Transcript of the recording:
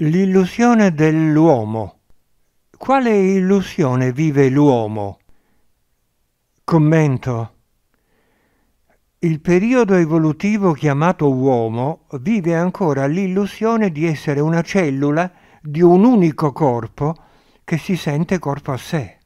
L'illusione dell'uomo. Quale illusione vive l'uomo? Commento. Il periodo evolutivo chiamato uomo vive ancora l'illusione di essere una cellula di un unico corpo che si sente corpo a sé.